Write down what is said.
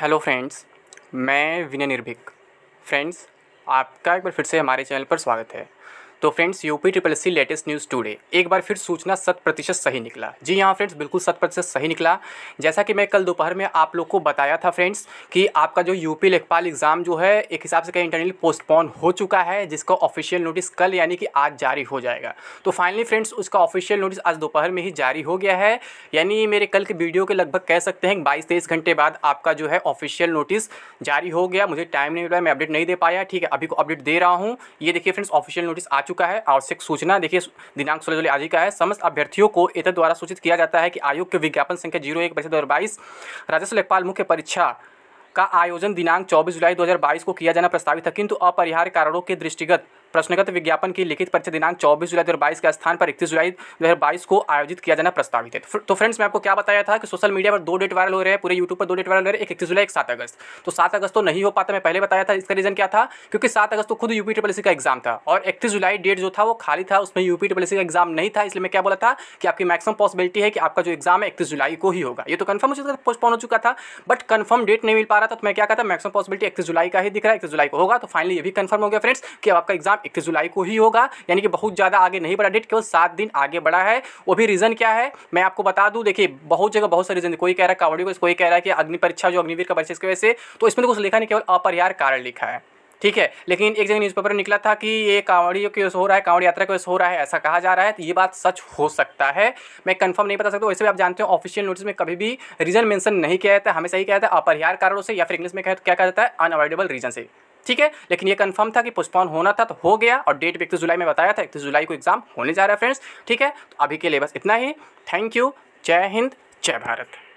hello friends मैं विनय निर्भिक friends आपका एक बार फिर से हमारे चैनल पर स्वागत है तो friends UP triple C latest news today एक बार फिर सूचना शत प्रतिशत सही निकला जी हाँ फ्रेंड्स बिल्कुल शत प्रतिशत सही निकला जैसा कि मैं कल दोपहर में आप लोग को बताया था फ्रेंड्स कि आपका जो यूपी लेखपाल एग्ज़ाम जो है एक हिसाब से कहीं इंटरनली पोस्टपोन हो चुका है जिसका ऑफिशियल नोटिस कल यानी कि आज जारी हो जाएगा तो फाइनली फ्रेंड्स उसका ऑफिशियल नोटिस आज दोपहर में ही जारी हो गया है यानी मेरे कल के वीडियो के लगभग कह सकते हैं बाईस तेईस घंटे बाद आपका जो है ऑफिशियल नोटिस जारी हो गया मुझे टाइम नहीं मिला मैं अपडेट नहीं दे पाया ठीक है अभी को अपडेट दे रहा हूँ ये देखिए फ्रेंड्स ऑफिशियल नोटिस आ चुका है आवश्यक सूचना देखिए दिनांक सोलह जुलाई आज ही का है समस्त अभ्यर्थियों को एतद द्वारा सूचित किया जाता है कि आयोग के विज्ञापन संख्या जीरो एक परिषद दो राजस्व लेखपाल मुख्य परीक्षा का आयोजन दिनांक 24 जुलाई 2022 को किया जाना प्रस्तावित था किंतु अपरिहार्य कारणों के दृष्टिगत प्रश्नगत विज्ञापन की लिखित परीक्षा दिनांक चौबीस जुलाई दो के स्थान पर इकतीस जुलाई दो को आयोजित किया जाना प्रस्तावित है तो फ्रेंड्स मैं आपको क्या बताया था कि सोशल मीडिया पर दो डेट वायरल हो रहे हैं पूरे यूट्यूब पर दो डेट वायरल हो रहे हैं एक इकतीस जुलाई एक सात अगस्त तो सात अगस्त तो नहीं हो पाता मैं पहले बताया था इसका रीजन क्या था क्योंकि सात अगस्त तो खुद यूपी ट्रिपल का एग्जाम था और इकतीस जुलाई डेट जो था वो खाली था उसमें यूपी ट्रिपल का एग्जाम नहीं था इसलिए मैं क्या बोला था कि आपकी मैक्सिमम पॉसिबिलिटी है कि आपका जो एग्जाम है इकतीस जुलाई को ही होगा ये तो कन्फर्म हो चुका पोस्टपोन हो चुका था बट कन्फर्म डेट नहीं मिल पा रहा था तो मैं क्या कहता मैक्सिमम पॉसिबिलिटी इकतीस जुलाई का ही दिख रहा है इकतीस जुलाई को होगा तो फाइनली ये भी कन्फर्म हो गया फ्रेंड्स कि आपका एग्जाम एग्ज़ाम इकतीस जुलाई को ही होगा यानी कि बहुत ज़्यादा आगे नहीं बढ़ा डेट केवल सात दिन आगे बढ़ा है वो भी रीज़न क्या है मैं आपको बता दूँ देखिए बहुत जगह बहुत सारे रीज़न कोई कह रहा है कावड़ी को कोई कह रहा है कि अग्नि परीक्षा जो अग्निवीर का परीक्षा इसकी वजह से तो इसमें कुछ लिखा नहीं केवल अपरिहार कारण लिखा है ठीक है लेकिन एक जगह न्यूज़पेपर निकला था कि ये कांवड़ियों के हो रहा है कांवड़ यात्रा के हो रहा है ऐसा कहा जा रहा है तो ये बात सच हो सकता है मैं कंफर्म नहीं बता सकता वैसे भी आप जानते हो ऑफिशियल नोटिस में कभी भी रीज़न मेंशन नहीं किया जाता हमेशा ही कहता है अपरिहार कारणों से या फिर इंग्लिश में क्या कहा जाता है अनअवॉइडेबल रीज़न से ठीक है लेकिन ये कंफर्म था कि पोस्टपोन होना था तो हो गया और डेट भी इकतीस जुलाई में बताया था इकतीस जुलाई को एग्जाम होने जा रहा है फ्रेंड्स ठीक है तो अभी के लिए बस इतना ही थैंक यू जय हिंद जय भारत